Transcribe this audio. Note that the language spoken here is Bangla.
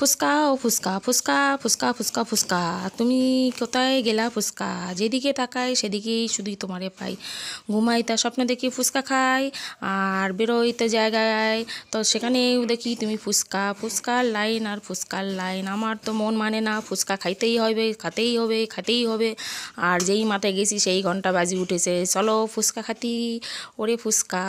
ফুসকা ও ফুসকা ফুসকা ফুসকা ফুসকা ফুসকা তুমি কোথায় গেলা ফুসকা যেদিকে তাকাই সেদিকেই শুধুই তোমারে পাই ঘুমাই তা স্বপ্ন দেখি ফুসকা খাই আর বেরোই তো জায়গায় তো সেখানেও দেখি তুমি ফুসকা ফুসকার লাইন আর ফুসকার লাইন আমার তো মন মানে না ফুসকা খাইতেই হবে খাতেই হবে খাতেই হবে আর যেই মাথায় গেছি সেই ঘন্টা বাজি উঠেছে চলো ফুসকা খাতি ওরে ফুসকা